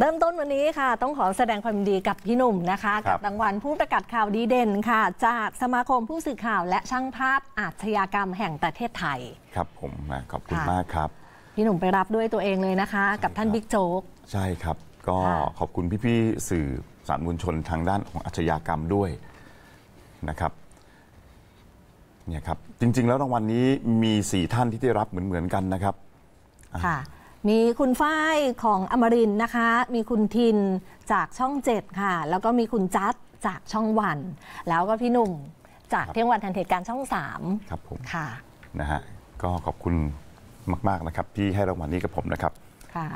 เริ่มต้นวันนี้ค่ะต้องขอแสดงความดีกับพี่หนุ่มนะคะคกับรางวัลผู้ประกาศข่าวดีเด่นค่ะจากสมาคมผู้สื่อข่าว และช่างภาพอาชญากรรมแห่งประเทศไทย ครับผมขอบคุณมากครับพี่หนุ่มไปรับด้วยตัวเองเลยนะคะ กับท่านบิ๊กโจ๊กใช่ครับ ก็ขอบคุณพี่ๆสื่อสารมวลชนทางด้านของอาชญากรรมด้วยนะครับเนี่ยครับจริง ๆแล้วรางวัลนี้มี 4 ท่านที่ได้รับเหมือนๆกันนะครับค่ะมีคุณฝ้ายของอมรินนะคะ มีคุณทินจากช่องเจ็ดค่ะ แล้วก็มีคุณจัดจากช่องวัน แล้วก็พี่หนุ่มจากเที่ยงวันทันเหตุการณ์ช่องสาม ครับผม ค่ะ นะฮะ ก็ขอบคุณมากๆนะครับที่ให้รางวัลนี้กับผมนะครับ ค่ะ